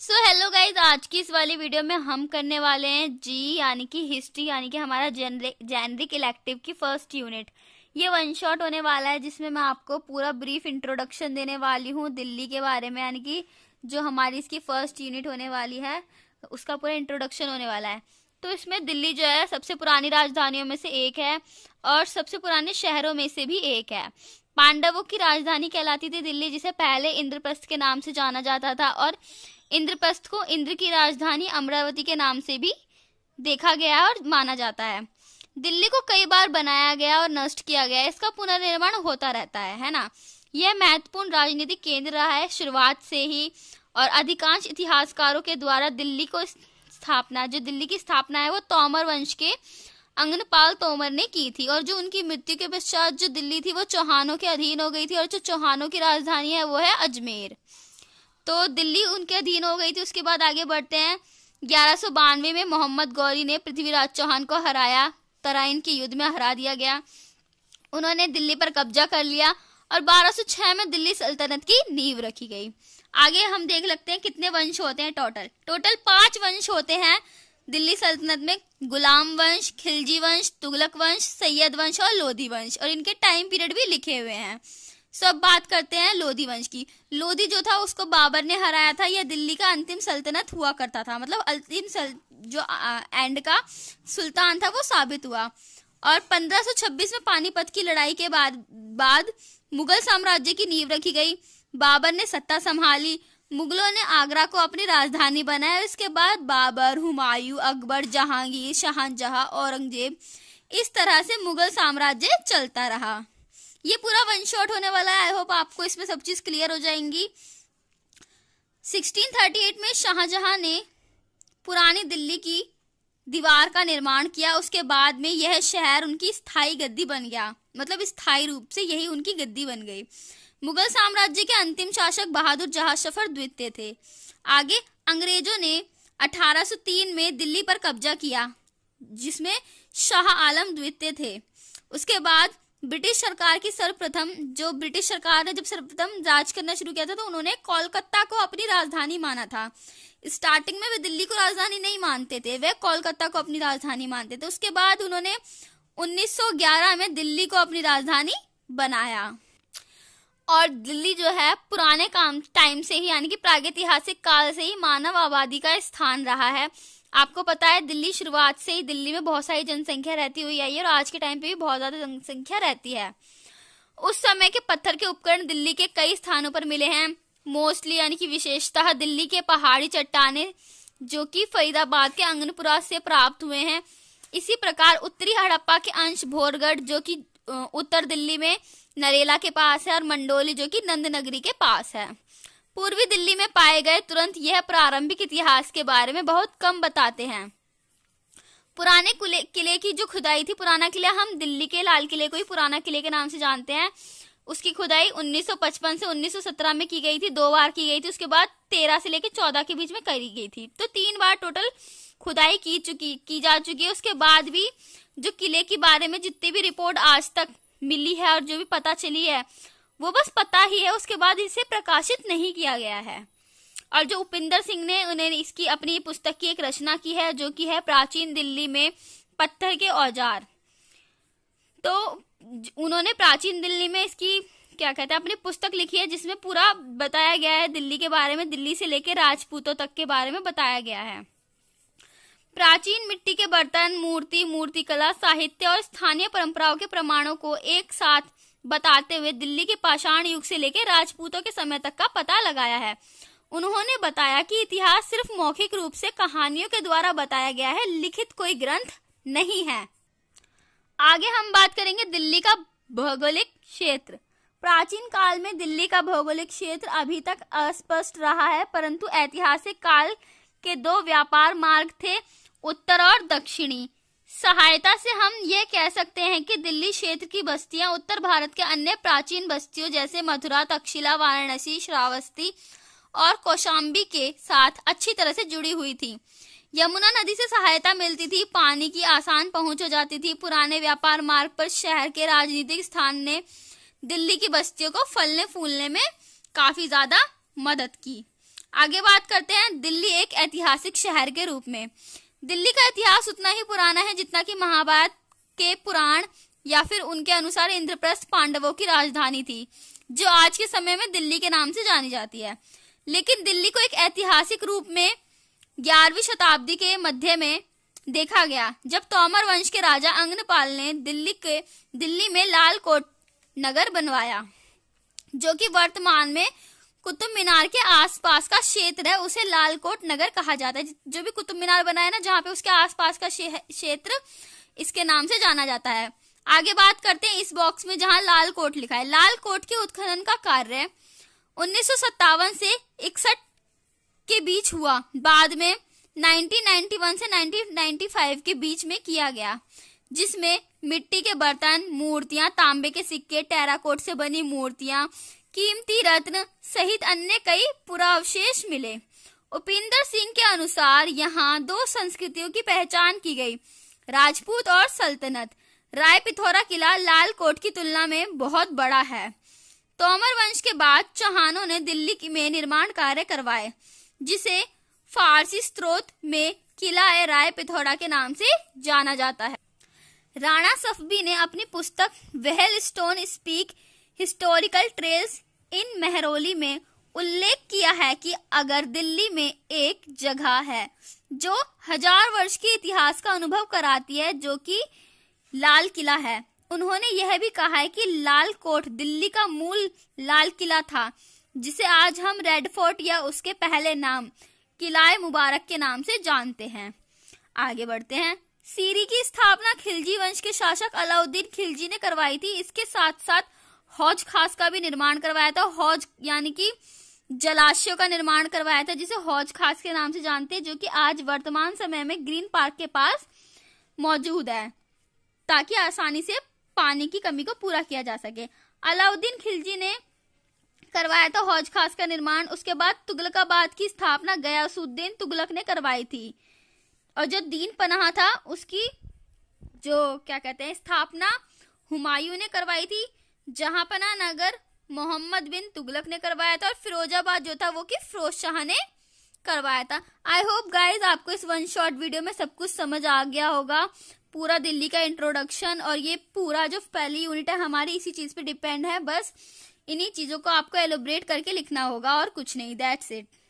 so hello guys आज की इस वाली वीडियो में हम करने वाले हैं जी यानी कि हिस्ट्री यानी कि हमारा जेनरिक इलेक्टिव की फर्स्ट यूनिट ये वन शॉट होने वाला है जिसमें मैं आपको पूरा ब्रीफ इंट्रोडक्शन देने वाली हूँ दिल्ली के बारे में यानी कि जो हमारी इसकी फर्स्ट यूनिट होने वाली है उसका पूरा इंट्रोडक्शन होने वाला है तो इसमें दिल्ली जो है सबसे पुरानी राजधानियों में से एक है और सबसे पुराने शहरों में से भी एक है पांडवों की राजधानी कहलाती थी दिल्ली जिसे पहले इंद्रप्रस्थ के नाम से जाना जाता था और इंद्रप्रस्थ को इंद्र की राजधानी अमरावती के नाम से भी देखा गया और माना जाता है दिल्ली को कई बार बनाया गया और नष्ट किया गया इसका पुनर्निर्माण होता रहता है है ना यह महत्वपूर्ण राजनीतिक केंद्र रहा है शुरुआत से ही और अधिकांश इतिहासकारों के द्वारा दिल्ली को स्थापना जो दिल्ली की स्थापना है वो तोमर वंश के अंगनपाल तोमर ने की थी और जो उनकी मृत्यु के पश्चात जो दिल्ली थी वो चौहानों के अधीन हो गई थी और जो चौहानों की राजधानी है वो है अजमेर तो दिल्ली उनके अधीन हो गई थी उसके बाद आगे बढ़ते हैं ग्यारह में मोहम्मद गौरी ने पृथ्वीराज चौहान को हराया तराइन के युद्ध में हरा दिया गया उन्होंने दिल्ली पर कब्जा कर लिया और 1206 में दिल्ली सल्तनत की नींव रखी गई आगे हम देख लगते हैं कितने वंश होते हैं टोटल टोटल पांच वंश होते हैं दिल्ली सल्तनत में गुलाम वंश खिलजी वंश तुगलक वंश सैयद वंश और लोधी वंश और इनके टाइम पीरियड भी लिखे हुए हैं सो अब बात करते हैं लोधी वंश की लोधी जो था उसको बाबर ने हराया था यह दिल्ली का अंतिम सल्तनत हुआ करता था मतलब अंतिम सल जो आ, एंड का सुल्तान था वो साबित हुआ और 1526 में पानीपत की लड़ाई के बाद बाद मुगल साम्राज्य की नींव रखी गई बाबर ने सत्ता संभाली मुगलों ने आगरा को अपनी राजधानी बनाया इसके बाद बाबर हुमायूं अकबर जहांगीर शाहजहां औरंगजेब इस तरह से मुगल साम्राज्य चलता रहा ये पूरा वन शॉट होने वाला है आई होप आपको इसमें सब चीज़ क्लियर हो जाएंगी 1638 में शाहजहां ने पुरानी दिल्ली की दीवार का निर्माण किया उसके बाद में यह शहर उनकी स्थायी गद्दी बन गया मतलब स्थायी रूप से यही उनकी गद्दी बन गई मुगल साम्राज्य के अंतिम शासक बहादुर जहाज सफर द्वितीय थे आगे अंग्रेजों ने 1803 में दिल्ली पर कब्जा किया जिसमें शाह आलम द्वितीय थे उसके बाद ब्रिटिश सरकार की सर्वप्रथम जो ब्रिटिश सरकार ने जब सर्वप्रथम राज करना शुरू किया था तो उन्होंने कोलकाता को अपनी राजधानी माना था स्टार्टिंग में वे दिल्ली को राजधानी नहीं मानते थे वे कोलकाता को अपनी राजधानी मानते थे उसके बाद उन्होंने 1911 में दिल्ली को अपनी राजधानी बनाया और दिल्ली जो है पुराने काम टाइम से ही यानी कि प्रागैतिहासिक काल से ही मानव आबादी का स्थान रहा है आपको पता है दिल्ली शुरुआत से ही दिल्ली में बहुत सारी जनसंख्या रहती हुई आई है और आज के टाइम पे भी बहुत ज्यादा जनसंख्या रहती है उस समय के पत्थर के उपकरण दिल्ली के कई स्थानों पर मिले हैं मोस्टली यानी कि विशेषतः दिल्ली के पहाड़ी चट्टाने जो कि फरीदाबाद के अंगनपुरा से प्राप्त हुए हैं इसी प्रकार उत्तरी हड़प्पा के अंश भोरगढ़ जो कि उत्तर दिल्ली में नरेला के पास है और मंडोली जो कि नंदनगरी के पास है पूर्वी दिल्ली में पाए गए तुरंत यह प्रारंभिक इतिहास के बारे में बहुत कम बताते हैं पुराने किले की जो खुदाई थी पुराना किला हम दिल्ली के लाल किले को ही पुराना किले के नाम से जानते हैं उसकी खुदाई 1955 से 1917 में की गई थी दो बार की गई थी उसके बाद 13 से लेकर 14 के बीच में करी गई थी तो तीन बार टोटल खुदाई की चुकी की जा चुकी है उसके बाद भी जो किले के बारे में जितनी भी रिपोर्ट आज तक मिली है और जो भी पता चली है वो बस पता ही है उसके बाद इसे प्रकाशित नहीं किया गया है और जो उपेंद्र सिंह ने उन्हें इसकी अपनी पुस्तक की एक रचना की है जो कि है प्राचीन दिल्ली में पत्थर के औजार तो उन्होंने प्राचीन दिल्ली में इसकी क्या कहते हैं अपनी पुस्तक लिखी है जिसमें पूरा बताया गया है दिल्ली के बारे में दिल्ली से लेकर राजपूतों तक के बारे में बताया गया है प्राचीन मिट्टी के बर्तन मूर्ति मूर्तिकला साहित्य और स्थानीय परंपराओं के प्रमाणों को एक साथ बताते हुए दिल्ली के पाषाण युग से लेकर राजपूतों के समय तक का पता लगाया है उन्होंने बताया कि इतिहास सिर्फ मौखिक रूप से कहानियों के द्वारा बताया गया है लिखित कोई ग्रंथ नहीं है आगे हम बात करेंगे दिल्ली का भौगोलिक क्षेत्र प्राचीन काल में दिल्ली का भौगोलिक क्षेत्र अभी तक अस्पष्ट रहा है परंतु ऐतिहासिक काल के दो व्यापार मार्ग थे उत्तर और दक्षिणी सहायता से हम ये कह सकते हैं कि दिल्ली क्षेत्र की बस्तियां उत्तर भारत के अन्य प्राचीन बस्तियों जैसे मथुरा तक्षशिला वाराणसी श्रावस्ती और कौशाम्बी के साथ अच्छी तरह से जुड़ी हुई थी यमुना नदी से सहायता मिलती थी पानी की आसान पहुंच हो जाती थी पुराने व्यापार मार्ग पर शहर के राजनीतिक स्थान ने दिल्ली की बस्तियों को फलने फूलने में काफी ज्यादा मदद की आगे बात करते हैं दिल्ली एक ऐतिहासिक शहर के रूप में दिल्ली का इतिहास उतना ही पुराना है जितना कि महाभारत के पुराण या फिर उनके अनुसार इंद्रप्रस्थ पांडवों की राजधानी थी जो आज के समय में दिल्ली के नाम से जानी जाती है लेकिन दिल्ली को एक ऐतिहासिक रूप में ग्यारहवीं शताब्दी के मध्य में देखा गया जब तोमर वंश के राजा अंगनपाल ने दिल्ली के दिल्ली में लाल कोट नगर बनवाया जो कि वर्तमान में कुतुब मीनार के आसपास का क्षेत्र है उसे लालकोट नगर कहा जाता है जो भी कुतुब मीनार बना है ना जहाँ पे उसके आसपास का क्षेत्र इसके नाम से जाना जाता है आगे बात करते हैं इस बॉक्स में जहाँ लाल कोट लिखा है लाल कोट के उत्खनन का कार्य उन्नीस से इकसठ के बीच हुआ बाद में 1991 से 1995 के बीच में किया गया जिसमें मिट्टी के बर्तन मूर्तियां तांबे के सिक्के टेराकोट से बनी मूर्तियां कीमती रत्न सहित अन्य कई पुरावशेष मिले उपिंदर सिंह के अनुसार यहाँ दो संस्कृतियों की पहचान की गई राजपूत और सल्तनत राय पिथौरा किला लाल कोट की तुलना में बहुत बड़ा है तोमर वंश के बाद चौहानों ने दिल्ली में निर्माण कार्य करवाए जिसे फारसी स्त्रोत में किला राय पिथौरा के नाम से जाना जाता है राणा सफबी ने अपनी पुस्तक when stone speak historical trails in Mehrauli में उल्लेख किया है कि अगर दिल्ली में एक जगह है जो हजार वर्ष के इतिहास का अनुभव कराती है जो कि लाल किला है उन्होंने यह भी कहा है कि लाल कोट दिल्ली का मूल लाल किला था जिसे आज हम रेड फोर्ट या उसके पहले नाम किलाए मुबारक के नाम से जानते हैं आगे बढ़ते हैं सीरी की स्थापना खिलजी वंश के शासक अलाउद्दीन खिलजी ने करवाई थी इसके साथ साथ हौज खास का भी निर्माण करवाया था हौज यानी कि जलाशयों का निर्माण करवाया था जिसे हौज खास के नाम से जानते हैं जो कि आज वर्तमान समय में ग्रीन पार्क के पास मौजूद है ताकि आसानी से पानी की कमी को पूरा किया जा सके अलाउद्दीन खिलजी ने करवाया था हौज खास का निर्माण उसके बाद तुगलकाबाद की स्थापना गयासुद्दीन तुगलक ने करवाई थी और जो दीन पनाह था उसकी जो क्या कहते हैं स्थापना हुमायूं ने करवाई थी जहांपना नगर मोहम्मद बिन तुगलक ने करवाया था और फिरोजाबाद जो था वो कि फिरोज शाह ने करवाया था आई होप गाइज आपको इस वन शॉट वीडियो में सब कुछ समझ आ गया होगा पूरा दिल्ली का इंट्रोडक्शन और ये पूरा जो पहली यूनिट है हमारी इसी चीज पे डिपेंड है बस इन्हीं चीजों को आपको एलोब्रेट करके लिखना होगा और कुछ नहीं दैट्स इट